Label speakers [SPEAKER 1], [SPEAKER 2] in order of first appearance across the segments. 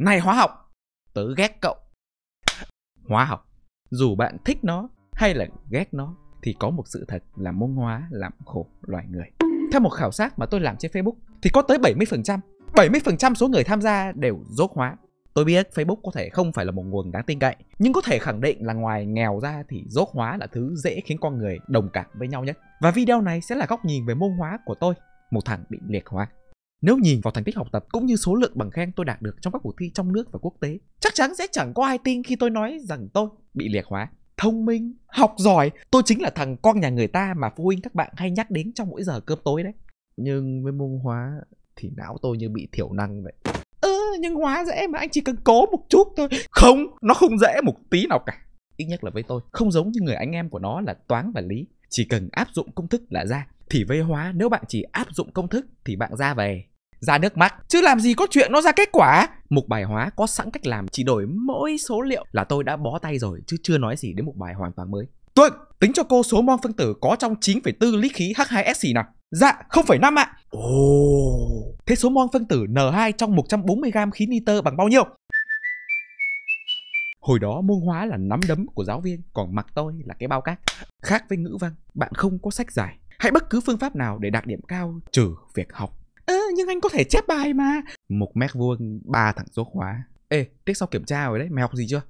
[SPEAKER 1] này hóa học tớ ghét cậu hóa học dù bạn thích nó hay là ghét nó thì có một sự thật là môn hóa làm khổ loài người theo một khảo sát mà tôi làm trên Facebook thì có tới 70% 70% số người tham gia đều dốt hóa Tôi biết Facebook có thể không phải là một nguồn đáng tin cậy, nhưng có thể khẳng định là ngoài nghèo ra thì dốt hóa là thứ dễ khiến con người đồng cảm với nhau nhất. Và video này sẽ là góc nhìn về môn hóa của tôi, một thằng bị liệt hóa. Nếu nhìn vào thành tích học tập cũng như số lượng bằng khen tôi đạt được trong các cuộc thi trong nước và quốc tế, chắc chắn sẽ chẳng có ai tin khi tôi nói rằng tôi bị liệt hóa. Thông minh, học giỏi, tôi chính là thằng con nhà người ta mà phụ huynh các bạn hay nhắc đến trong mỗi giờ cơm tối đấy. Nhưng với môn hóa thì não tôi như bị thiểu năng vậy. Ừ, nhưng hóa dễ mà anh chỉ cần cố một chút thôi. Không, nó không dễ một tí nào cả. Ít nhất là với tôi, không giống như người anh em của nó là toán và lý. Chỉ cần áp dụng công thức là ra thì vây hóa nếu bạn chỉ áp dụng công thức thì bạn ra về ra nước mắt chứ làm gì có chuyện nó ra kết quả mục bài hóa có sẵn cách làm chỉ đổi mỗi số liệu là tôi đã bó tay rồi chứ chưa nói gì đến mục bài hoàn toàn mới tuân tính cho cô số mol phân tử có trong 9,4 lít khí H2S gì nào dạ 0,5 ạ ồ thế số mol phân tử N2 trong 140 g khí nitơ bằng bao nhiêu Hồi đó môn hóa là nắm đấm của giáo viên, còn mặc tôi là cái bao cát. Khác với ngữ văn, bạn không có sách giải, Hãy bất cứ phương pháp nào để đạt điểm cao trừ việc học. Ơ, à, nhưng anh có thể chép bài mà. Một mét vuông ba thẳng số khóa. Ê, tiết sau kiểm tra rồi đấy, mày học gì chưa?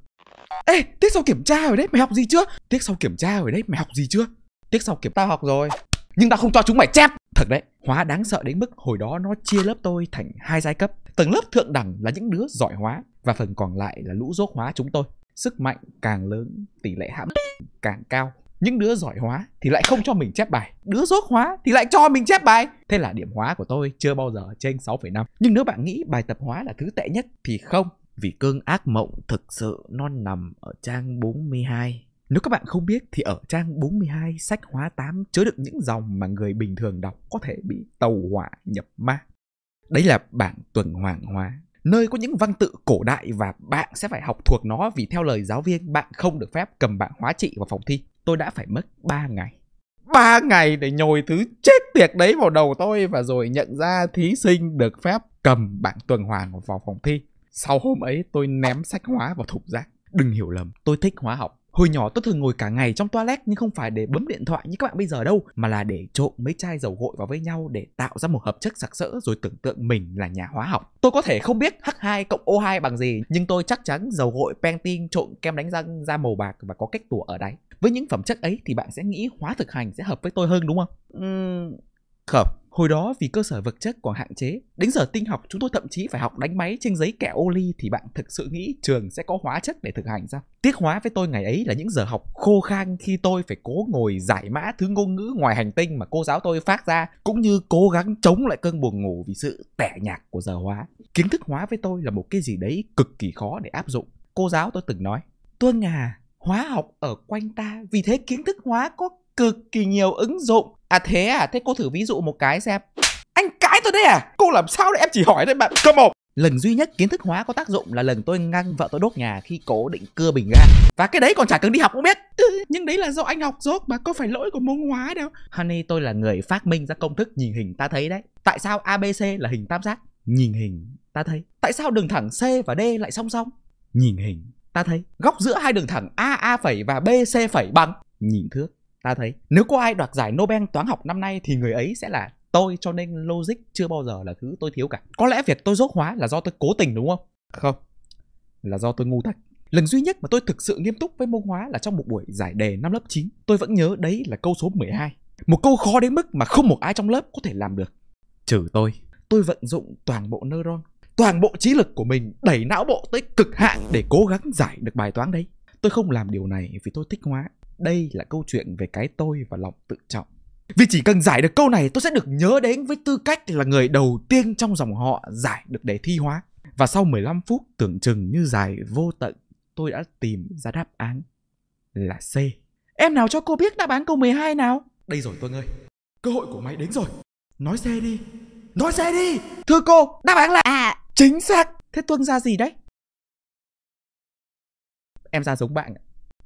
[SPEAKER 1] Ê, tiết sau kiểm tra rồi đấy, mày học gì chưa? Tiết sau kiểm tra rồi đấy, mày học gì chưa? Tiết sau kiểm tao học rồi. Nhưng tao không cho chúng mày chép. Thật đấy, hóa đáng sợ đến mức hồi đó nó chia lớp tôi thành hai giai cấp. Tầng lớp thượng đẳng là những đứa giỏi hóa và phần còn lại là lũ dốt hóa chúng tôi. Sức mạnh càng lớn, tỷ lệ hãm càng cao những đứa giỏi hóa thì lại không cho mình chép bài đứa dốt hóa thì lại cho mình chép bài thế là điểm hóa của tôi chưa bao giờ trên 6,5 nhưng nếu bạn nghĩ bài tập hóa là thứ tệ nhất thì không vì cơn ác mộng thực sự non nằm ở trang 42 nếu các bạn không biết thì ở trang 42 sách hóa 8 chứa đựng những dòng mà người bình thường đọc có thể bị tàu hỏa nhập ma. Đấy là bảng tuần hoàn hóa nơi có những văn tự cổ đại và bạn sẽ phải học thuộc nó vì theo lời giáo viên bạn không được phép cầm bảng hóa trị vào phòng thi. Tôi đã phải mất 3 ngày. 3 ngày để nhồi thứ chết tiệt đấy vào đầu tôi và rồi nhận ra thí sinh được phép cầm bảng tuần hoàn vào phòng thi. Sau hôm ấy tôi ném sách hóa vào thùng rác. Đừng hiểu lầm, tôi thích hóa học Hồi nhỏ tôi thường ngồi cả ngày trong toilet nhưng không phải để bấm điện thoại như các bạn bây giờ đâu, mà là để trộn mấy chai dầu gội vào với nhau để tạo ra một hợp chất sặc sỡ rồi tưởng tượng mình là nhà hóa học. Tôi có thể không biết H2 cộng O2 bằng gì, nhưng tôi chắc chắn dầu gội Pantene trộn kem đánh răng ra màu bạc và có cách tủa ở đáy. Với những phẩm chất ấy thì bạn sẽ nghĩ hóa thực hành sẽ hợp với tôi hơn đúng không? Uhm, không Hồi đó vì cơ sở vật chất còn hạn chế, đến giờ tinh học chúng tôi thậm chí phải học đánh máy trên giấy kẹo ô ly thì bạn thực sự nghĩ trường sẽ có hóa chất để thực hành sao? Tiếc hóa với tôi ngày ấy là những giờ học khô khan khi tôi phải cố ngồi giải mã thứ ngôn ngữ ngoài hành tinh mà cô giáo tôi phát ra cũng như cố gắng chống lại cơn buồn ngủ vì sự tẻ nhạt của giờ hóa. Kiến thức hóa với tôi là một cái gì đấy cực kỳ khó để áp dụng. Cô giáo tôi từng nói, Tuân à, hóa học ở quanh ta vì thế kiến thức hóa có cực kỳ nhiều ứng dụng À thế à, thế cô thử ví dụ một cái xem Anh cái tôi đấy à, cô làm sao đấy em chỉ hỏi đấy bạn Cơ một Lần duy nhất kiến thức hóa có tác dụng là lần tôi ngăn vợ tôi đốt nhà khi cố định cưa bình ga Và cái đấy còn chả cần đi học cũng biết ừ, Nhưng đấy là do anh học dốt mà có phải lỗi của môn hóa đâu Honey tôi là người phát minh ra công thức nhìn hình ta thấy đấy Tại sao ABC là hình tam giác? Nhìn hình ta thấy Tại sao đường thẳng C và D lại song song? Nhìn hình ta thấy Góc giữa hai đường thẳng a a phẩy và b c phẩy bằng Nhìn thước ta thấy nếu có ai đoạt giải Nobel toán học năm nay thì người ấy sẽ là tôi cho nên logic chưa bao giờ là thứ tôi thiếu cả. Có lẽ việc tôi dốt hóa là do tôi cố tình đúng không? Không. Là do tôi ngu thật. Lần duy nhất mà tôi thực sự nghiêm túc với môn hóa là trong một buổi giải đề năm lớp 9. Tôi vẫn nhớ đấy là câu số 12. Một câu khó đến mức mà không một ai trong lớp có thể làm được. Trừ tôi. Tôi vận dụng toàn bộ neuron, toàn bộ trí lực của mình đẩy não bộ tới cực hạn để cố gắng giải được bài toán đấy. Tôi không làm điều này vì tôi thích hóa, đây là câu chuyện về cái tôi và lòng tự trọng. Vì chỉ cần giải được câu này tôi sẽ được nhớ đến với tư cách là người đầu tiên trong dòng họ giải được đề thi hóa. Và sau 15 phút tưởng chừng như dài vô tận, tôi đã tìm ra đáp án là C. Em nào cho cô biết đáp án câu 12 nào? Đây rồi tôi ơi, cơ hội của mày đến rồi. Nói C đi, nói C đi. Thưa cô, đáp án là à. Chính xác. Thế Tuân ra gì đấy? Em ra giống bạn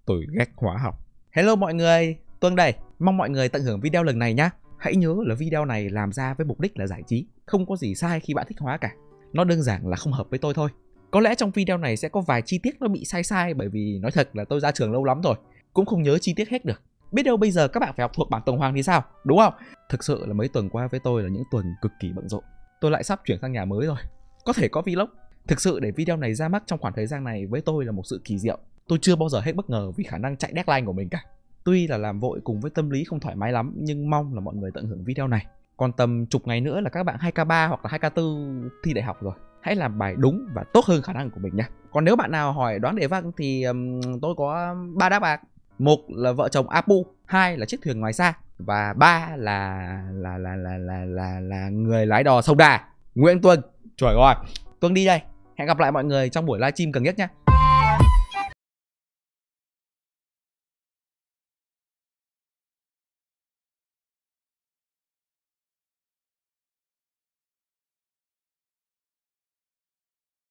[SPEAKER 1] Tôi ghét hóa học Hello mọi người, Tuân đây. Mong mọi người tận hưởng video lần này nhé. Hãy nhớ là video này làm ra với mục đích là giải trí, không có gì sai khi bạn thích hóa cả. Nó đơn giản là không hợp với tôi thôi. Có lẽ trong video này sẽ có vài chi tiết nó bị sai sai bởi vì nói thật là tôi ra trường lâu lắm rồi, cũng không nhớ chi tiết hết được. Biết đâu bây giờ các bạn phải học thuộc bảng tuần hoàng thì sao, đúng không? Thực sự là mấy tuần qua với tôi là những tuần cực kỳ bận rộn. Tôi lại sắp chuyển sang nhà mới rồi. Có thể có vlog. Thực sự để video này ra mắt trong khoảng thời gian này với tôi là một sự kỳ diệu tôi chưa bao giờ hết bất ngờ vì khả năng chạy deadline của mình cả tuy là làm vội cùng với tâm lý không thoải mái lắm nhưng mong là mọi người tận hưởng video này còn tầm chục ngày nữa là các bạn 2K3 hoặc là 2K4 thi đại học rồi hãy làm bài đúng và tốt hơn khả năng của mình nha còn nếu bạn nào hỏi đoán đề văn thì um, tôi có ba đáp án một là vợ chồng apu hai là chiếc thuyền ngoài xa và ba là là là là là là, là người lái đò sông đà nguyễn tuân trời ơi tuân đi đây hẹn gặp lại mọi người trong buổi livestream gần nhất nha